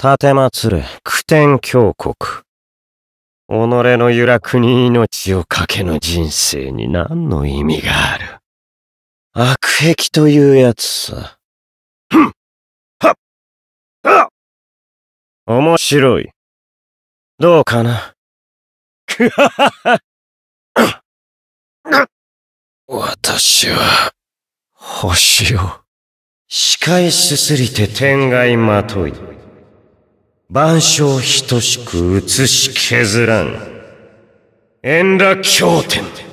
立て祭れ、苦天峡国。己の揺らくに命を懸けの人生に何の意味がある。悪癖というやつさ。ふんはっは面白い。どうかなくははは私は、星を、視界すすりて天外まとい。万象等しく写し削らん。円羅経典。